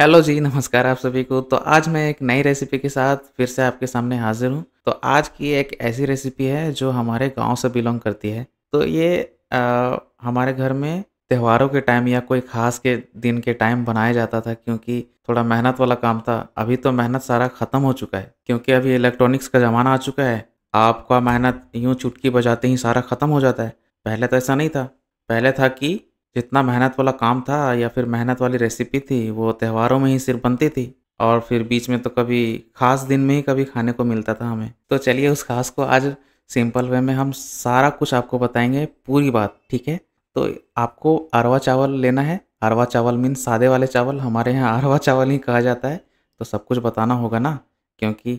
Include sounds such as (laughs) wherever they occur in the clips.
hello जी नमस्कार आप सभी को तो आज मैं एक नई रेसिपी के साथ फिर से आपके सामने हाजिर हूँ तो आज की एक ऐसी रेसिपी है जो हमारे गांव से बिलोंग करती है तो ये आ, हमारे घर में त्योहारों के टाइम या कोई ख़ास के दिन के टाइम बनाया जाता था क्योंकि थोड़ा मेहनत वाला काम था अभी तो मेहनत सारा ख़त्म हो चुका है क्योंकि अभी इलेक्ट्रॉनिक्स का ज़माना आ चुका है आपका मेहनत यूँ चुटकी बजाते ही सारा ख़त्म हो जाता है पहले तो ऐसा नहीं था पहले था कि जितना मेहनत वाला काम था या फिर मेहनत वाली रेसिपी थी वो त्योहारों में ही सिर्फ बनती थी और फिर बीच में तो कभी खास दिन में ही कभी खाने को मिलता था हमें तो चलिए उस खास को आज सिंपल वे में हम सारा कुछ आपको बताएंगे पूरी बात ठीक है तो आपको अरवा चावल लेना है अरवा चावल मीन सादे वाले चावल हमारे यहाँ अरवा चावल ही कहा जाता है तो सब कुछ बताना होगा ना क्योंकि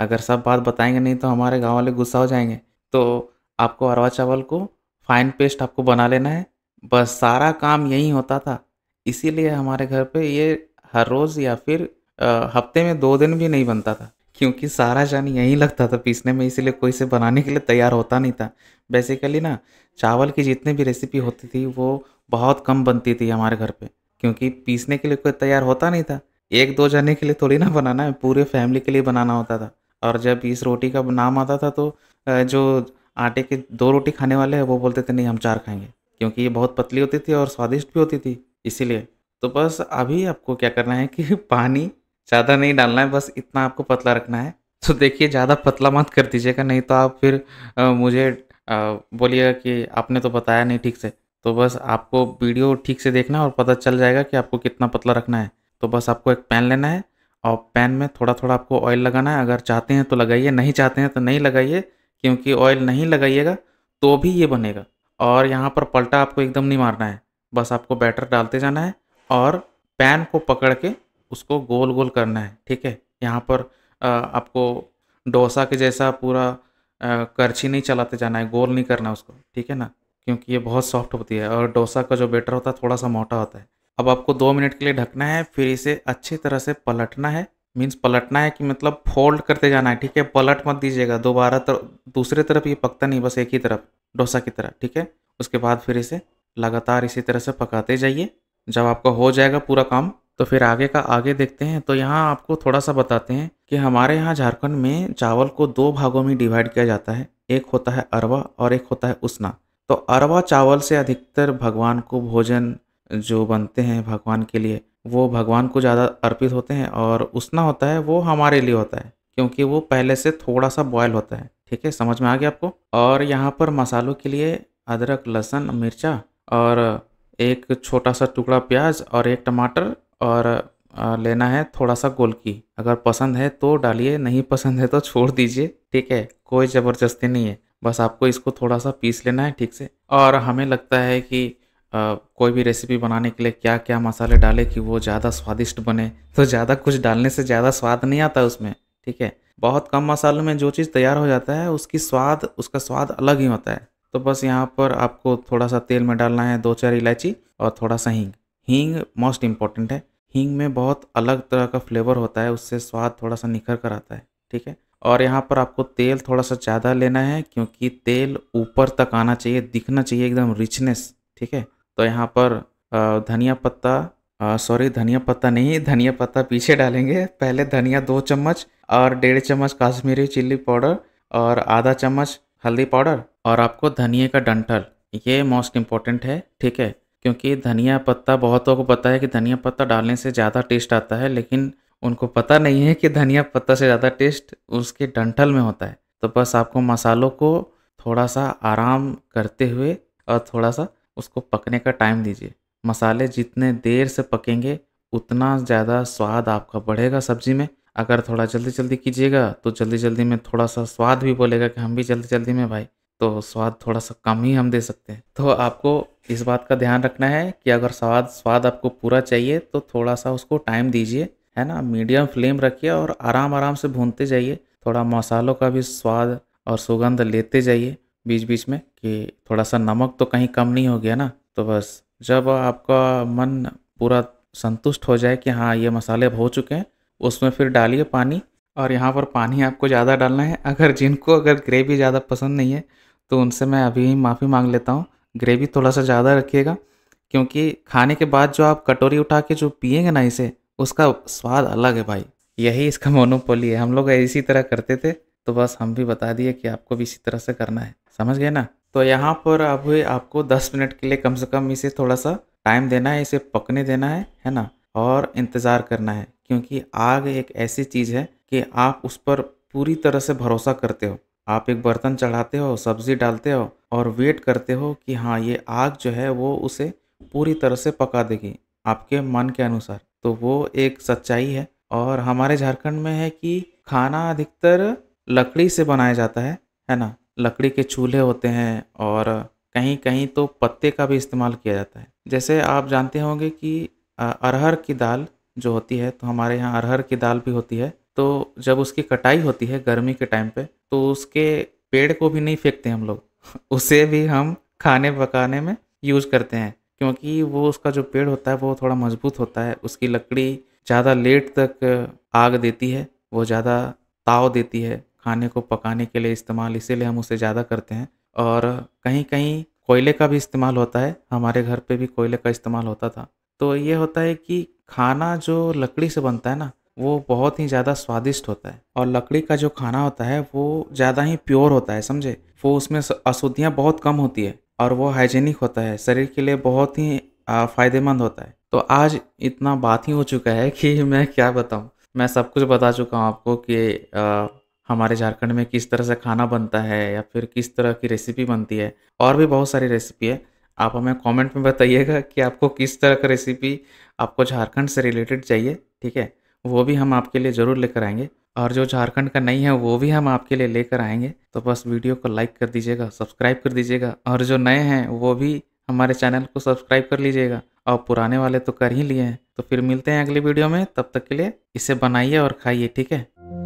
अगर सब बात बताएंगे नहीं तो हमारे गाँव वाले गुस्सा हो जाएंगे तो आपको अरवा चावल को फाइन पेस्ट आपको बना लेना है बस सारा काम यहीं होता था इसीलिए हमारे घर पे ये हर रोज़ या फिर आ, हफ्ते में दो दिन भी नहीं बनता था क्योंकि सारा चन यहीं लगता था पीसने में इसीलिए कोई से बनाने के लिए तैयार होता नहीं था बेसिकली ना चावल की जितनी भी रेसिपी होती थी वो बहुत कम बनती थी हमारे घर पे क्योंकि पीसने के लिए कोई तैयार होता नहीं था एक दो जाने के लिए थोड़ी ना बनाना है पूरे फैमिली के लिए बनाना होता था और जब इस रोटी का नाम आता था तो जो आटे के दो रोटी खाने वाले हैं वो बोलते थे नहीं हम चार खाएंगे क्योंकि ये बहुत पतली होती थी और स्वादिष्ट भी होती थी इसीलिए तो बस अभी आपको क्या करना है कि (laughs) पानी ज़्यादा नहीं डालना है बस इतना आपको पतला रखना है तो देखिए ज़्यादा पतला मत कर दीजिएगा नहीं तो आप फिर आ, मुझे बोलिएगा कि आपने तो बताया नहीं ठीक से तो बस आपको वीडियो ठीक से देखना और पता चल जाएगा कि आपको कितना पतला रखना है तो बस आपको एक पैन लेना है और पैन में थोड़ा थोड़ा आपको ऑयल लगाना है अगर चाहते हैं तो लगाइए नहीं चाहते हैं तो नहीं लगाइए क्योंकि ऑयल नहीं लगाइएगा तो भी ये बनेगा और यहाँ पर पलटा आपको एकदम नहीं मारना है बस आपको बैटर डालते जाना है और पैन को पकड़ के उसको गोल गोल करना है ठीक है यहाँ पर आपको डोसा के जैसा पूरा करछी नहीं चलाते जाना है गोल नहीं करना उसको ठीक है ना क्योंकि ये बहुत सॉफ्ट होती है और डोसा का जो बैटर होता है थोड़ा सा मोटा होता है अब आपको दो मिनट के लिए ढकना है फिर इसे अच्छी तरह से पलटना है मीन्स पलटना है कि मतलब फोल्ड करते जाना है ठीक है पलट मत दीजिएगा दोबारा तर, दूसरे तरफ ये पकता नहीं बस एक ही तरफ डोसा की तरह ठीक है उसके बाद फिर इसे लगातार इसी तरह से पकाते जाइए जब आपका हो जाएगा पूरा काम तो फिर आगे का आगे देखते हैं तो यहाँ आपको थोड़ा सा बताते हैं कि हमारे यहाँ झारखंड में चावल को दो भागों में डिवाइड किया जाता है एक होता है अरवा और एक होता है उसना तो अरवा चावल से अधिकतर भगवान को भोजन जो बनते हैं भगवान के लिए वो भगवान को ज़्यादा अर्पित होते हैं और उसना होता है वो हमारे लिए होता है क्योंकि वो पहले से थोड़ा सा बॉयल होता है ठीक है समझ में आ गया आपको और यहाँ पर मसालों के लिए अदरक लहसुन मिर्चा और एक छोटा सा टुकड़ा प्याज और एक टमाटर और लेना है थोड़ा सा गोलकी अगर पसंद है तो डालिए नहीं पसंद है तो छोड़ दीजिए ठीक है कोई ज़बरदस्ती नहीं है बस आपको इसको थोड़ा सा पीस लेना है ठीक से और हमें लगता है कि आ, कोई भी रेसिपी बनाने के लिए क्या क्या मसाले डालें कि वो ज़्यादा स्वादिष्ट बने तो ज़्यादा कुछ डालने से ज़्यादा स्वाद नहीं आता उसमें ठीक है बहुत कम मसालों में जो चीज़ तैयार हो जाता है उसकी स्वाद उसका स्वाद अलग ही होता है तो बस यहाँ पर आपको थोड़ा सा तेल में डालना है दो चार इलायची और थोड़ा सा हींग हींग मोस्ट इम्पॉर्टेंट है हींग में बहुत अलग तरह का फ्लेवर होता है उससे स्वाद थोड़ा सा निखर कर आता है ठीक है और यहाँ पर आपको तेल थोड़ा सा ज़्यादा लेना है क्योंकि तेल ऊपर तक आना चाहिए दिखना चाहिए एकदम रिचनेस ठीक है तो यहाँ पर धनिया पत्ता सॉरी धनिया पत्ता नहीं धनिया पत्ता पीछे डालेंगे पहले धनिया दो चम्मच और डेढ़ चम्मच कश्मीरी चिल्ली पाउडर और आधा चम्मच हल्दी पाउडर और आपको धनिए का डंठल ये मोस्ट इम्पॉर्टेंट है ठीक है क्योंकि धनिया पत्ता बहुतों को पता है कि धनिया पत्ता डालने से ज़्यादा टेस्ट आता है लेकिन उनको पता नहीं है कि धनिया पत्ता से ज़्यादा टेस्ट उसके डंठल में होता है तो बस आपको मसालों को थोड़ा सा आराम करते हुए और थोड़ा सा उसको पकने का टाइम दीजिए मसाले जितने देर से पकेंगे उतना ज़्यादा स्वाद आपका बढ़ेगा सब्ज़ी में अगर थोड़ा जल्दी जल्दी कीजिएगा तो जल्दी जल्दी में थोड़ा सा स्वाद भी बोलेगा कि हम भी जल्दी जल्दी में भाई तो स्वाद थोड़ा सा कम ही हम दे सकते हैं तो आपको इस बात का ध्यान रखना है कि अगर स्वाद स्वाद आपको पूरा चाहिए तो थोड़ा सा उसको टाइम दीजिए है ना मीडियम फ्लेम रखिए और आराम आराम से भूनते जाइए थोड़ा मसालों का भी स्वाद और सुगंध लेते जाइए बीच बीच में कि थोड़ा सा नमक तो कहीं कम नहीं हो गया ना तो बस जब आपका मन पूरा संतुष्ट हो जाए कि हाँ ये मसाले हो चुके हैं उसमें फिर डालिए पानी और यहाँ पर पानी आपको ज़्यादा डालना है अगर जिनको अगर ग्रेवी ज़्यादा पसंद नहीं है तो उनसे मैं अभी ही माफ़ी मांग लेता हूँ ग्रेवी थोड़ा सा ज़्यादा रखिएगा क्योंकि खाने के बाद जो आप कटोरी उठा के जो पिएंगे ना इसे उसका स्वाद अलग है भाई यही इसका मोनोपोली है हम लोग इसी तरह करते थे तो बस हम भी बता दिए कि आपको भी इसी तरह से करना है समझ गए ना तो यहाँ पर अब आपको 10 मिनट के लिए कम से कम इसे थोड़ा सा टाइम देना है इसे पकने देना है है ना और इंतज़ार करना है क्योंकि आग एक ऐसी चीज़ है कि आप उस पर पूरी तरह से भरोसा करते हो आप एक बर्तन चढ़ाते हो सब्ज़ी डालते हो और वेट करते हो कि हाँ ये आग जो है वो उसे पूरी तरह से पका देगी आपके मन के अनुसार तो वो एक सच्चाई है और हमारे झारखंड में है कि खाना अधिकतर लकड़ी से बनाया जाता है है ना लकड़ी के चूल्हे होते हैं और कहीं कहीं तो पत्ते का भी इस्तेमाल किया जाता है जैसे आप जानते होंगे कि अरहर की दाल जो होती है तो हमारे यहाँ अरहर की दाल भी होती है तो जब उसकी कटाई होती है गर्मी के टाइम पे तो उसके पेड़ को भी नहीं फेंकते हम लोग (laughs) उसे भी हम खाने पकाने में यूज करते हैं क्योंकि वो उसका जो पेड़ होता है वो थोड़ा मजबूत होता है उसकी लकड़ी ज़्यादा लेट तक आग देती है वो ज़्यादा ताव देती है खाने को पकाने के लिए इस्तेमाल इसीलिए हम उसे ज़्यादा करते हैं और कहीं कहीं कोयले का भी इस्तेमाल होता है हमारे घर पे भी कोयले का इस्तेमाल होता था तो ये होता है कि खाना जो लकड़ी से बनता है ना वो बहुत ही ज़्यादा स्वादिष्ट होता है और लकड़ी का जो खाना होता है वो ज़्यादा ही प्योर होता है समझे वो उसमें अशुद्धियाँ बहुत कम होती है और वो हाइजेनिक होता है शरीर के लिए बहुत ही फ़ायदेमंद होता है तो आज इतना बात ही हो चुका है कि (laughs) मैं क्या बताऊँ मैं सब कुछ बता चुका हूँ आपको कि आ, हमारे झारखंड में किस तरह से खाना बनता है या फिर किस तरह की रेसिपी बनती है और भी बहुत सारी रेसिपी है आप हमें कमेंट में बताइएगा कि आपको किस तरह का रेसिपी आपको झारखंड से रिलेटेड चाहिए ठीक है वो भी हम आपके लिए ज़रूर लेकर आएंगे और जो झारखंड का नहीं है वो भी हम आपके लिए लेकर आएंगे तो बस वीडियो को लाइक कर दीजिएगा सब्सक्राइब कर दीजिएगा और जो नए हैं वो भी हमारे चैनल को सब्सक्राइब कर लीजिएगा और पुराने वाले तो कर ही लिए हैं तो फिर मिलते हैं अगले वीडियो में तब तक के लिए इसे बनाइए और खाइए ठीक है